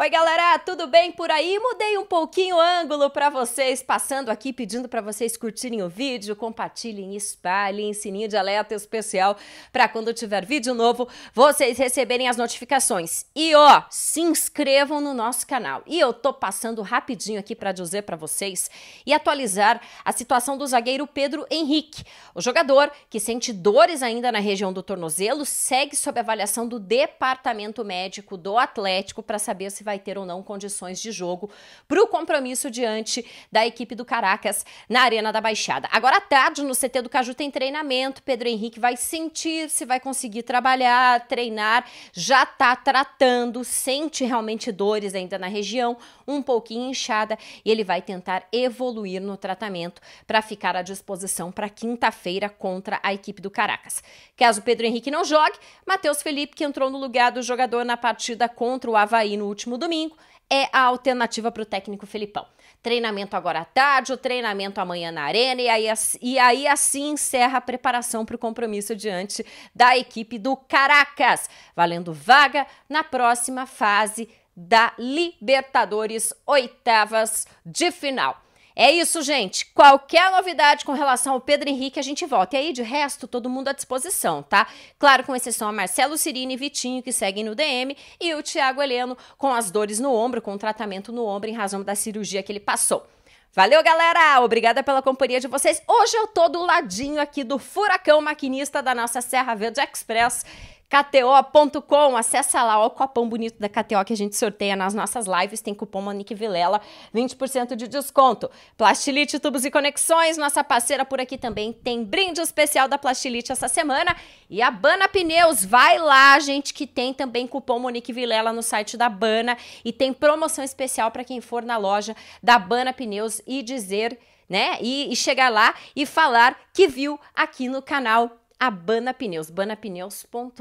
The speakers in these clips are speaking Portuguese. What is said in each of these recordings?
Oi, galera, tudo bem por aí? Mudei um pouquinho o ângulo para vocês, passando aqui pedindo para vocês curtirem o vídeo, compartilhem, espalhem, sininho de alerta especial para quando tiver vídeo novo, vocês receberem as notificações. E ó, se inscrevam no nosso canal. E eu tô passando rapidinho aqui para dizer para vocês e atualizar a situação do zagueiro Pedro Henrique. O jogador que sente dores ainda na região do tornozelo segue sob avaliação do departamento médico do Atlético para saber se vai ter ou não condições de jogo para o compromisso diante da equipe do Caracas na Arena da Baixada. Agora à tarde, no CT do Caju, tem treinamento. Pedro Henrique vai sentir se vai conseguir trabalhar, treinar. Já está tratando, sente realmente dores ainda na região, um pouquinho inchada, e ele vai tentar evoluir no tratamento para ficar à disposição para quinta-feira contra a equipe do Caracas. Caso Pedro Henrique não jogue, Matheus Felipe, que entrou no lugar do jogador na partida contra o Havaí no último domingo, é a alternativa para o técnico Felipão. Treinamento agora à tarde, o treinamento amanhã na arena, e aí, e aí assim encerra a preparação para o compromisso diante da equipe do Caracas, valendo vaga na próxima fase da Libertadores, oitavas de final. É isso, gente. Qualquer novidade com relação ao Pedro Henrique, a gente volta. E aí, de resto, todo mundo à disposição, tá? Claro, com exceção a Marcelo Cirine e Vitinho, que seguem no DM, e o Tiago Heleno, com as dores no ombro, com o tratamento no ombro em razão da cirurgia que ele passou. Valeu, galera! Obrigada pela companhia de vocês. Hoje eu tô do ladinho aqui do furacão maquinista da nossa Serra Verde Express KTO.com, acessa lá ó, o copão bonito da KTO que a gente sorteia nas nossas lives, tem cupom Monique Vilela, 20% de desconto. Plastilite Tubos e Conexões, nossa parceira por aqui também, tem brinde especial da Plastilite essa semana. E a Bana Pneus, vai lá, gente, que tem também cupom Monique Vilela no site da Bana e tem promoção especial para quem for na loja da Bana Pneus e dizer, né, e, e chegar lá e falar que viu aqui no canal a Bana Pneus, banapneus.com.br.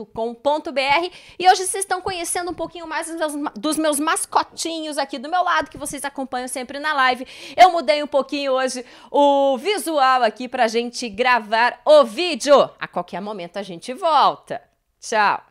E hoje vocês estão conhecendo um pouquinho mais dos meus, dos meus, mascotinhos aqui do meu lado, que vocês acompanham sempre na live. Eu mudei um pouquinho hoje o visual aqui pra gente gravar o vídeo. A qualquer momento a gente volta. Tchau!